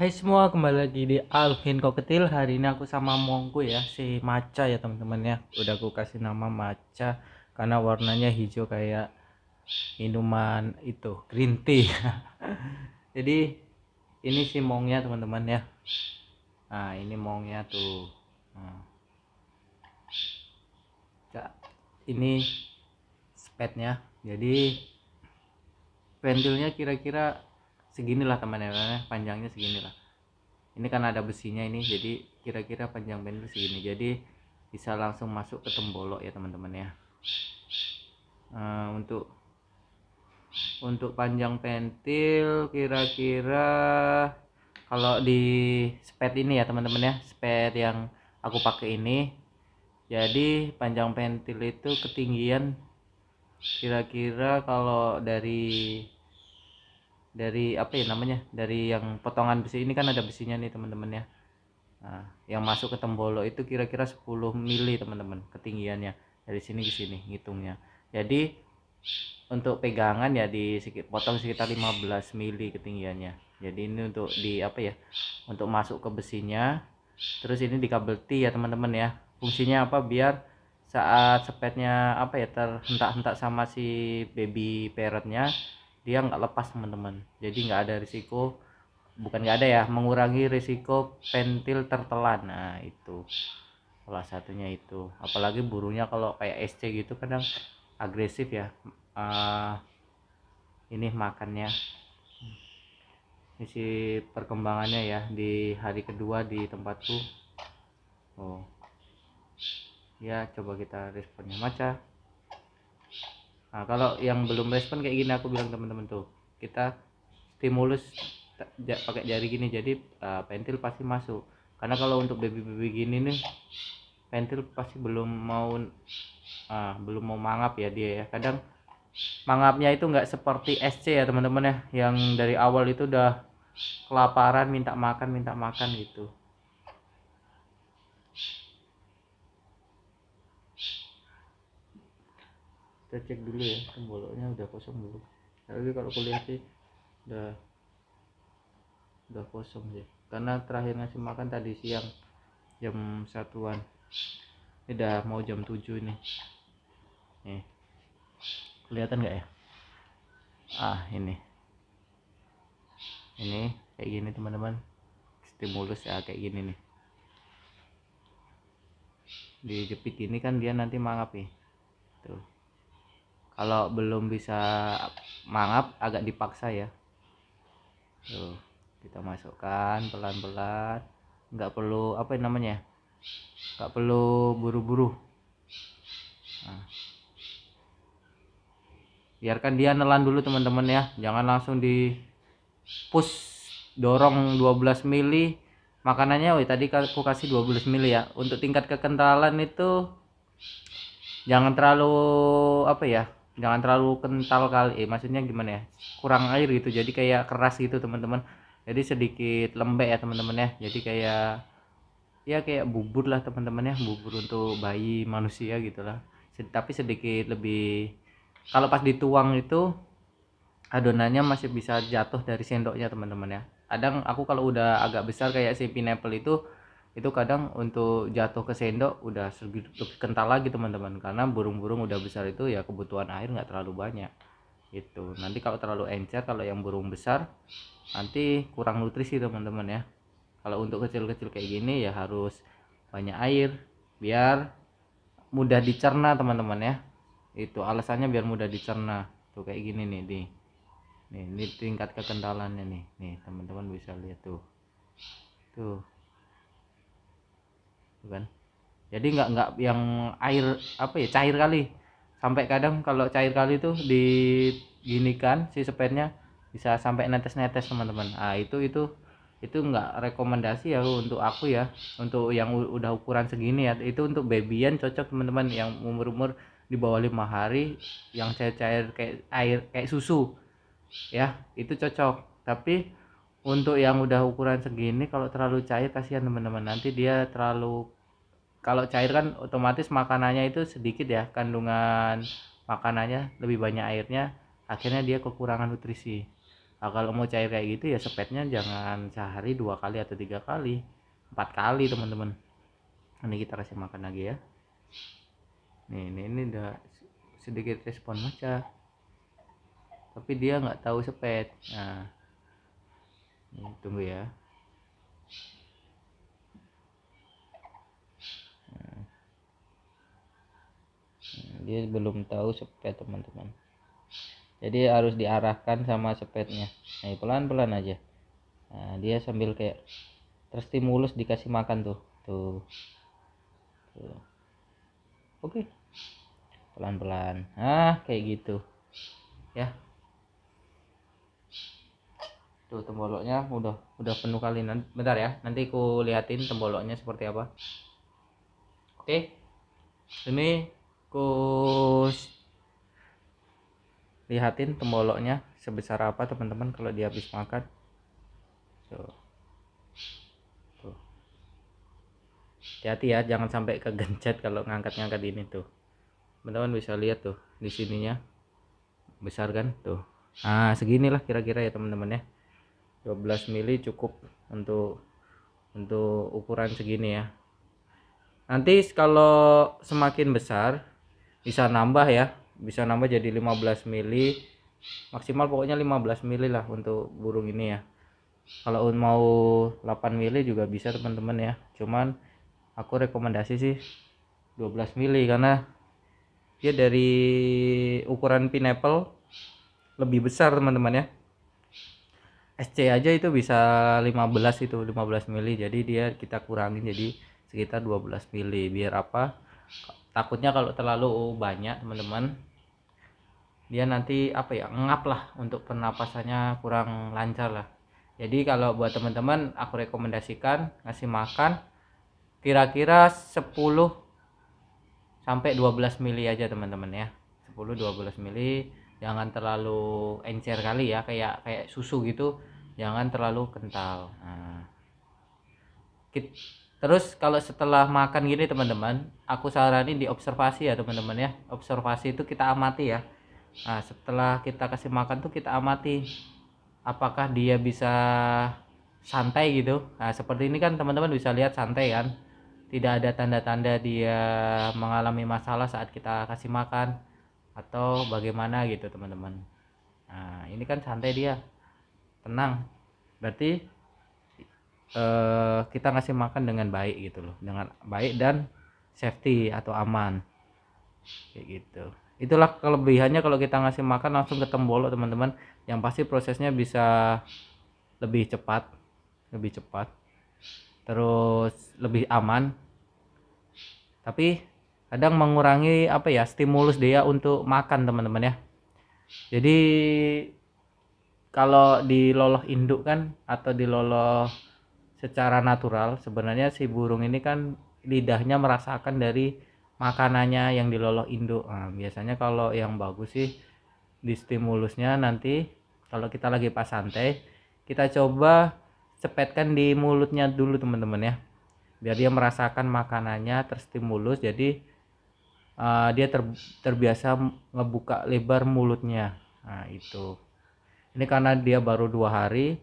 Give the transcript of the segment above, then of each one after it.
Hai semua, kembali lagi di Alvin Koketil Hari ini aku sama Mongku ya, si Maca ya teman-teman ya Udah aku kasih nama Maca Karena warnanya hijau kayak minuman itu, green tea Jadi ini si Mongnya teman-teman ya Nah ini Mongnya tuh nah. Ini spetnya Jadi pentilnya kira-kira seginilah teman-teman ya, panjangnya seginilah ini kan ada besinya ini jadi kira-kira panjang bendel segini jadi bisa langsung masuk ke tembolok ya teman-teman ya uh, untuk untuk panjang pentil kira-kira kalau di sped ini ya teman-teman ya sped yang aku pakai ini jadi panjang pentil itu ketinggian kira-kira kalau dari dari apa ya namanya dari yang potongan besi ini kan ada besinya nih teman-teman ya nah, yang masuk ke tembolo itu kira-kira 10 mili teman-teman ketinggiannya dari sini ke sini ngitungnya jadi untuk pegangan ya di potong sekitar 15 mili ketinggiannya jadi ini untuk di apa ya untuk masuk ke besinya terus ini di kabel T ya teman-teman ya fungsinya apa biar saat sepetnya apa ya terhentak-hentak sama si baby parentnya dia nggak lepas teman-teman jadi nggak ada risiko bukan nggak ada ya mengurangi risiko pentil tertelan nah itu salah satunya itu apalagi burungnya kalau kayak SC gitu kadang agresif ya uh, ini makannya isi perkembangannya ya di hari kedua di tempatku oh ya coba kita responnya macam nah, kalau yang belum respon kayak gini aku bilang teman-teman tuh kita stimulus pakai jari gini jadi uh, pentil pasti masuk karena kalau untuk baby baby gini nih pentil pasti belum mau uh, belum mau mangap ya dia ya kadang mangapnya itu nggak seperti SC ya teman-teman ya yang dari awal itu udah kelaparan minta makan minta makan gitu kita cek dulu ya temboloknya udah kosong dulu nah, tapi kalau kulihat sih udah udah kosong sih karena terakhir ngasih makan tadi siang jam satuan ini udah mau jam 7 ini nih kelihatan nggak ya ah ini ini kayak gini teman-teman stimulus ya kayak gini nih dijepit ini kan dia nanti mangap nih tuh kalau belum bisa mangap agak dipaksa ya tuh kita masukkan pelan-pelan nggak perlu apa namanya nggak perlu buru-buru nah. biarkan dia nelan dulu teman-teman ya jangan langsung di push dorong 12 mili makanannya woi tadi aku kasih 12 mili ya untuk tingkat kekentalan itu jangan terlalu apa ya jangan terlalu kental kali eh maksudnya gimana ya kurang air gitu jadi kayak keras gitu teman-teman jadi sedikit lembek ya teman-teman ya jadi kayak ya kayak bubur lah teman-teman ya bubur untuk bayi manusia gitulah tapi sedikit lebih kalau pas dituang itu adonannya masih bisa jatuh dari sendoknya teman-teman ya kadang aku kalau udah agak besar kayak si pineapple itu itu kadang untuk jatuh ke sendok udah lebih kental lagi teman-teman karena burung-burung udah besar itu ya kebutuhan air nggak terlalu banyak itu nanti kalau terlalu encer kalau yang burung besar nanti kurang nutrisi teman-teman ya kalau untuk kecil-kecil kayak gini ya harus banyak air biar mudah dicerna teman-teman ya itu alasannya biar mudah dicerna tuh kayak gini nih di nih ini tingkat kekentalannya nih nih teman-teman bisa lihat tuh tuh Gitu kan jadi nggak nggak yang air apa ya cair kali sampai kadang kalau cair kali itu diginikan si sepennya bisa sampai netes-netes teman-teman ah itu itu itu nggak rekomendasi ya untuk aku ya untuk yang udah ukuran segini ya itu untuk babyan cocok teman-teman yang umur-umur di bawah lima hari yang cair-cair kayak air kayak susu ya itu cocok tapi untuk yang udah ukuran segini kalau terlalu cair kasihan teman-teman nanti dia terlalu kalau cair kan otomatis makanannya itu sedikit ya kandungan makanannya lebih banyak airnya akhirnya dia kekurangan nutrisi nah, kalau mau cair kayak gitu ya sepetnya jangan sehari dua kali atau tiga kali empat kali teman-teman ini kita kasih makan lagi ya nih ini ini udah sedikit respon macam. tapi dia nggak tahu sepet nah ini tunggu ya nah, dia belum tahu sepet teman-teman jadi harus diarahkan sama sepetnya nah pelan-pelan aja nah, dia sambil kayak terstimulus dikasih makan tuh tuh, tuh. oke okay. pelan-pelan ah kayak gitu ya tuh temboloknya udah udah penuh kali nanti bentar ya nanti ku liatin temboloknya seperti apa oke ini ku lihatin temboloknya sebesar apa teman-teman kalau dia habis makan tuh hati-hati ya jangan sampai kegencet kalau ngangkat-ngangkat ini tuh teman-teman bisa lihat tuh di sininya besar kan tuh ah seginilah kira-kira ya teman-teman ya 12 mili cukup untuk untuk ukuran segini ya nanti kalau semakin besar bisa nambah ya bisa nambah jadi 15 mili maksimal pokoknya 15 mili lah untuk burung ini ya kalau mau 8 mili juga bisa teman-teman ya cuman aku rekomendasi sih 12 mili karena dia dari ukuran pineapple lebih besar teman-teman ya SC aja itu bisa 15 itu 15 mili jadi dia kita kurangin jadi sekitar 12 mili biar apa takutnya kalau terlalu banyak teman-teman dia nanti apa ya ngap lah untuk pernapasannya kurang lancar lah jadi kalau buat teman-teman aku rekomendasikan ngasih makan kira-kira 10 sampai 12 mili aja teman-teman ya 10 12 mili jangan terlalu encer kali ya kayak kayak susu gitu jangan terlalu kental nah. terus kalau setelah makan gini teman-teman aku saranin diobservasi ya teman-teman ya observasi itu kita amati ya nah, setelah kita kasih makan tuh kita amati apakah dia bisa santai gitu nah seperti ini kan teman-teman bisa lihat santai kan tidak ada tanda-tanda dia mengalami masalah saat kita kasih makan atau bagaimana gitu teman-teman nah ini kan santai dia tenang berarti eh, kita ngasih makan dengan baik gitu loh dengan baik dan safety atau aman kayak gitu itulah kelebihannya kalau kita ngasih makan langsung ke tembolo teman-teman yang pasti prosesnya bisa lebih cepat lebih cepat terus lebih aman tapi kadang mengurangi apa ya stimulus dia untuk makan teman-teman ya jadi kalau di loloh induk kan atau di loloh secara natural sebenarnya si burung ini kan lidahnya merasakan dari makanannya yang di loloh induk. Nah, biasanya kalau yang bagus sih di stimulusnya nanti kalau kita lagi pas santai kita coba cepetkan di mulutnya dulu teman-teman ya biar dia merasakan makanannya terstimulus jadi uh, dia ter, terbiasa ngebuka lebar mulutnya nah itu ini karena dia baru dua hari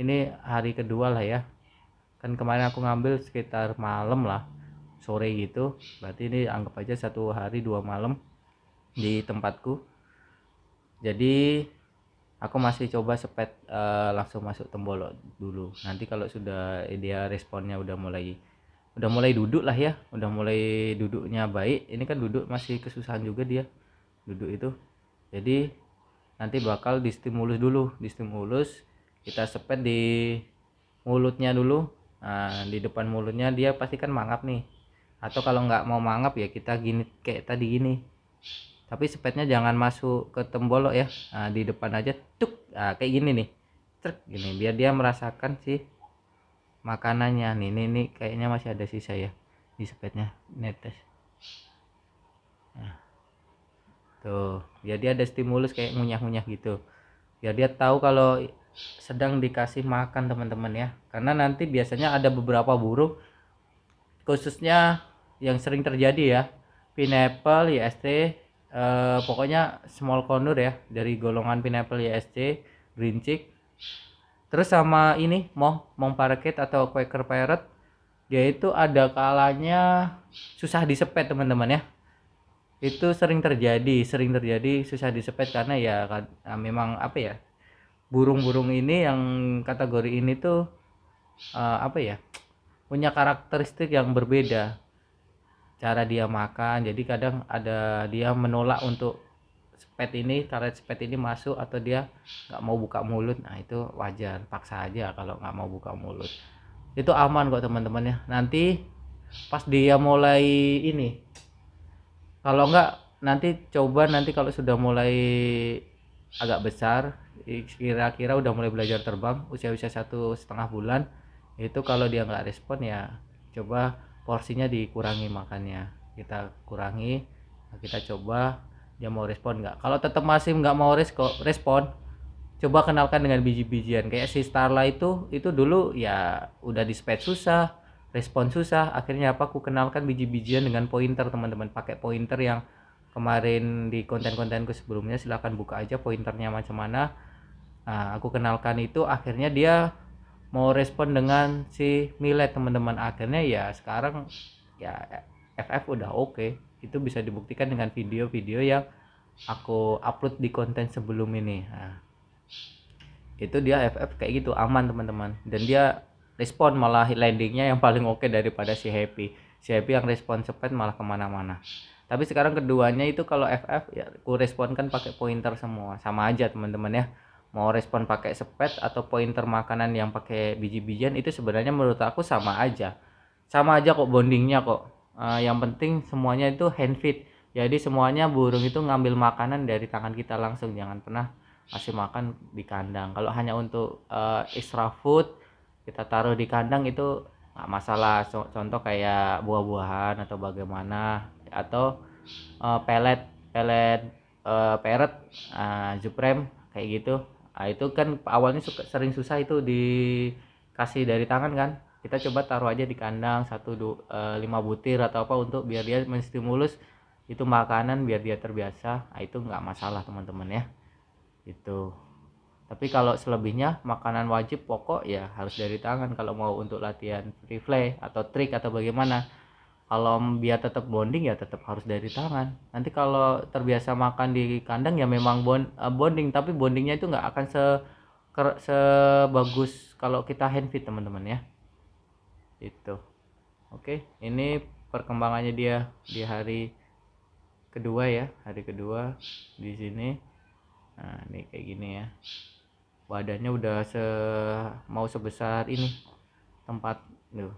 ini hari kedua lah ya kan kemarin aku ngambil sekitar malam lah sore gitu berarti ini anggap aja satu hari dua malam di tempatku jadi aku masih coba sepet uh, langsung masuk tembolok dulu nanti kalau sudah dia responnya udah mulai udah mulai duduk lah ya udah mulai duduknya baik ini kan duduk masih kesusahan juga dia duduk itu jadi nanti bakal distimulus dulu distimulus kita sepet di mulutnya dulu nah, di depan mulutnya dia pasti kan mangap nih atau kalau nggak mau mangap ya kita gini kayak tadi gini tapi sepetnya jangan masuk ke tembolok ya nah, di depan aja tuh nah, kayak gini nih truk gini biar dia merasakan sih makanannya nih nih, nih kayaknya masih ada sisa ya di sepetnya netes nah tuh gitu. biar ya, dia ada stimulus kayak ngunyah-ngunyah gitu biar ya, dia tahu kalau sedang dikasih makan teman-teman ya karena nanti biasanya ada beberapa burung khususnya yang sering terjadi ya pineapple YST eh, pokoknya small condor ya dari golongan pineapple green chick terus sama ini moh mong parakeet atau quaker parrot dia itu ada kalanya susah disepet teman-teman ya itu sering terjadi sering terjadi susah disepet karena ya nah memang apa ya burung-burung ini yang kategori ini tuh uh, apa ya punya karakteristik yang berbeda cara dia makan jadi kadang ada dia menolak untuk sepet ini karet sepet ini masuk atau dia nggak mau buka mulut nah itu wajar paksa aja kalau nggak mau buka mulut itu aman kok teman-teman ya nanti pas dia mulai ini kalau enggak nanti coba nanti kalau sudah mulai agak besar kira-kira udah mulai belajar terbang usia-usia satu setengah bulan itu kalau dia nggak respon ya coba porsinya dikurangi makannya kita kurangi kita coba dia mau respon nggak kalau tetap masih nggak mau resko, respon coba kenalkan dengan biji-bijian kayak si Starla itu itu dulu ya udah di susah respon susah akhirnya apa aku kenalkan biji-bijian dengan pointer teman-teman pakai pointer yang kemarin di konten-kontenku sebelumnya silahkan buka aja pointernya macam mana nah, aku kenalkan itu akhirnya dia mau respon dengan si millet teman-teman akhirnya ya sekarang ya FF udah oke okay. itu bisa dibuktikan dengan video-video yang aku upload di konten sebelum ini nah, itu dia FF kayak gitu aman teman-teman dan dia respon malah landingnya yang paling oke okay daripada si Happy si Happy yang respon cepet malah kemana-mana tapi sekarang keduanya itu kalau FF ya ku respon kan pakai pointer semua sama aja teman-teman ya mau respon pakai sepet atau pointer makanan yang pakai biji-bijian itu sebenarnya menurut aku sama aja sama aja kok bondingnya kok uh, yang penting semuanya itu hand feed jadi semuanya burung itu ngambil makanan dari tangan kita langsung jangan pernah kasih makan di kandang kalau hanya untuk uh, extra food kita taruh di kandang itu nggak masalah contoh kayak buah-buahan atau bagaimana atau uh, pelet pelet uh, peret uh, eh, Zuprem kayak gitu nah, itu kan awalnya suka, sering susah itu dikasih dari tangan kan kita coba taruh aja di kandang satu du, uh, lima butir atau apa untuk biar dia menstimulus itu makanan biar dia terbiasa nah, itu nggak masalah teman-teman ya itu tapi kalau selebihnya makanan wajib pokok ya harus dari tangan kalau mau untuk latihan free atau trik atau bagaimana kalau biar tetap bonding ya tetap harus dari tangan nanti kalau terbiasa makan di kandang ya memang bond, eh, bonding tapi bondingnya itu nggak akan se sebagus kalau kita hand feed teman-teman ya itu oke ini perkembangannya dia di hari kedua ya hari kedua di sini nah ini kayak gini ya wadahnya udah se mau sebesar ini tempat loh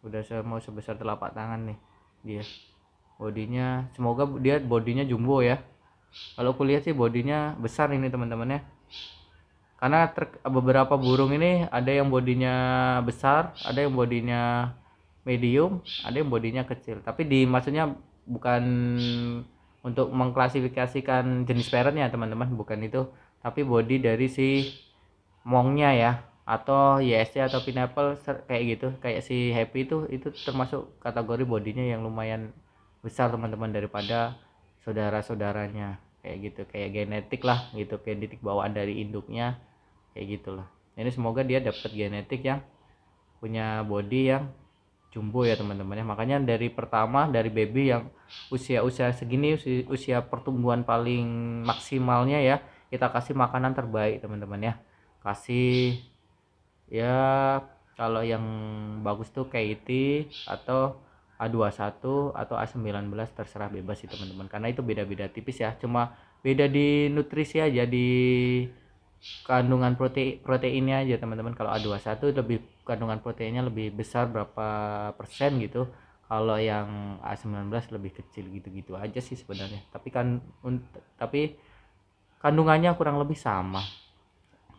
udah se mau sebesar telapak tangan nih dia bodinya semoga dia bodinya jumbo ya kalau kulihat sih bodinya besar ini teman-teman ya karena ter, beberapa burung ini ada yang bodinya besar ada yang bodinya medium ada yang bodinya kecil tapi di maksudnya bukan untuk mengklasifikasikan jenis parentnya teman-teman bukan itu tapi body dari si mongnya ya atau YSC atau pineapple kayak gitu kayak si happy itu itu termasuk kategori bodinya yang lumayan besar teman-teman daripada saudara-saudaranya kayak gitu kayak genetik lah gitu genetik bawaan dari induknya kayak gitulah ini semoga dia dapat genetik yang punya body yang jumbo ya teman-teman ya makanya dari pertama dari baby yang usia-usia segini usia, usia pertumbuhan paling maksimalnya ya kita kasih makanan terbaik teman-teman ya kasih ya kalau yang bagus tuh KIT atau A21 atau A19 terserah bebas sih teman-teman karena itu beda-beda tipis ya cuma beda di nutrisi aja di kandungan protein proteinnya aja teman-teman kalau A21 lebih kandungan proteinnya lebih besar berapa persen gitu kalau yang A19 lebih kecil gitu-gitu aja sih sebenarnya tapi kan tapi kandungannya kurang lebih sama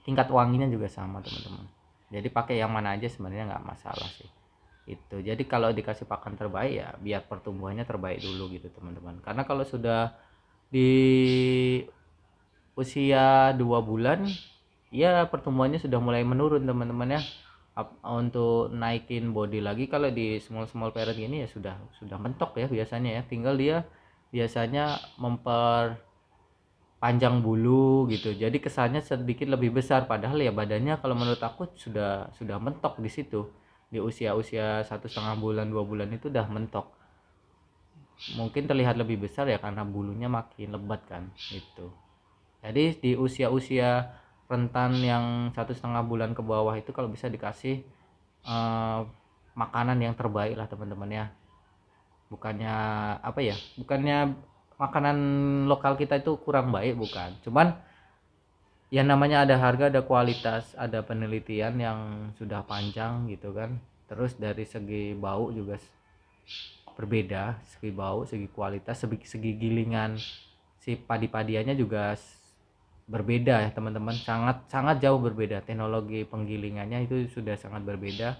tingkat wanginya juga sama teman-teman jadi pakai yang mana aja sebenarnya nggak masalah sih itu jadi kalau dikasih pakan terbaik ya biar pertumbuhannya terbaik dulu gitu teman-teman karena kalau sudah di usia dua bulan ya pertumbuhannya sudah mulai menurun teman-teman ya untuk naikin body lagi kalau di small small parent ini ya sudah sudah mentok ya biasanya ya tinggal dia biasanya memper panjang bulu gitu jadi kesannya sedikit lebih besar padahal ya badannya kalau menurut aku sudah sudah mentok di situ di usia usia satu setengah bulan dua bulan itu udah mentok mungkin terlihat lebih besar ya karena bulunya makin lebat kan itu jadi di usia usia rentan yang satu setengah bulan ke bawah itu kalau bisa dikasih eh, makanan yang terbaik lah teman-teman ya bukannya apa ya bukannya makanan lokal kita itu kurang baik bukan cuman ya namanya ada harga ada kualitas ada penelitian yang sudah panjang gitu kan terus dari segi bau juga berbeda segi bau segi kualitas segi, segi gilingan si padi-padiannya juga berbeda ya teman-teman sangat sangat jauh berbeda teknologi penggilingannya itu sudah sangat berbeda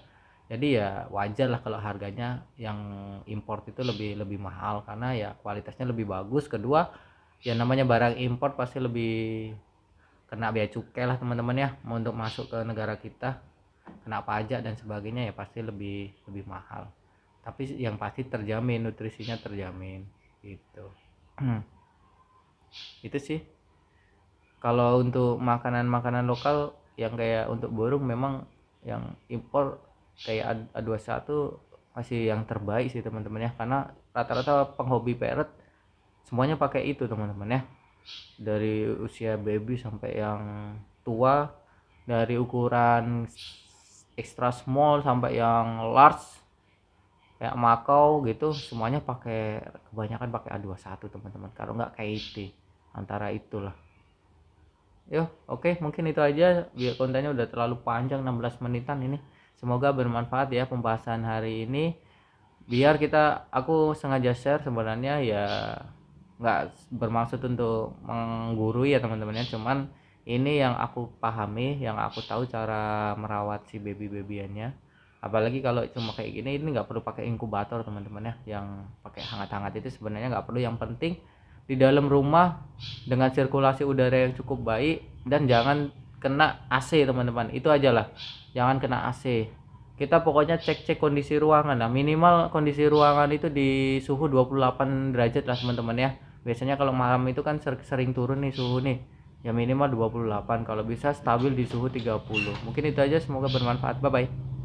jadi ya wajar lah kalau harganya yang import itu lebih lebih mahal karena ya kualitasnya lebih bagus kedua ya namanya barang import pasti lebih kena biaya cukai lah teman-teman ya mau untuk masuk ke negara kita kena pajak dan sebagainya ya pasti lebih lebih mahal tapi yang pasti terjamin nutrisinya terjamin gitu itu sih kalau untuk makanan-makanan lokal yang kayak untuk burung memang yang impor kayak A21 masih yang terbaik sih teman-teman ya karena rata-rata penghobi parrot semuanya pakai itu teman-teman ya dari usia baby sampai yang tua dari ukuran extra small sampai yang large kayak makau gitu semuanya pakai kebanyakan pakai A21 teman-teman kalau nggak itu antara itulah yo oke okay, mungkin itu aja biar kontennya udah terlalu panjang 16 menitan ini Semoga bermanfaat ya pembahasan hari ini. Biar kita aku sengaja share sebenarnya ya nggak bermaksud untuk menggurui ya teman-temannya, cuman ini yang aku pahami, yang aku tahu cara merawat si baby-babyannya. Apalagi kalau cuma kayak gini, ini nggak perlu pakai inkubator teman-teman ya. Yang pakai hangat-hangat itu sebenarnya nggak perlu. Yang penting di dalam rumah dengan sirkulasi udara yang cukup baik dan jangan kena AC teman-teman itu aja lah jangan kena AC kita pokoknya cek-cek kondisi ruangan nah minimal kondisi ruangan itu di suhu 28 derajat lah teman-teman ya biasanya kalau malam itu kan sering turun nih suhu nih ya minimal 28 kalau bisa stabil di suhu 30 mungkin itu aja semoga bermanfaat bye bye